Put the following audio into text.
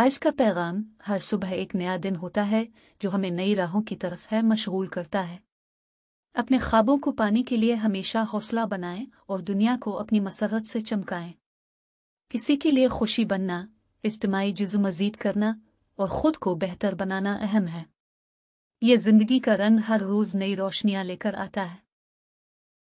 आज का पैगाम हर सुबह एक नया दिन होता है जो हमें नई राहों की तरफ है मशगूल करता है अपने ख्वाबों को पाने के लिए हमेशा हौसला बनाएं और दुनिया को अपनी मसरत से चमकाएं किसी के लिए खुशी बनना इज्तमाही जुजु मजीद करना और ख़ुद को बेहतर बनाना अहम है ये ज़िंदगी का रंग हर रोज़ नई रोशनियाँ लेकर आता है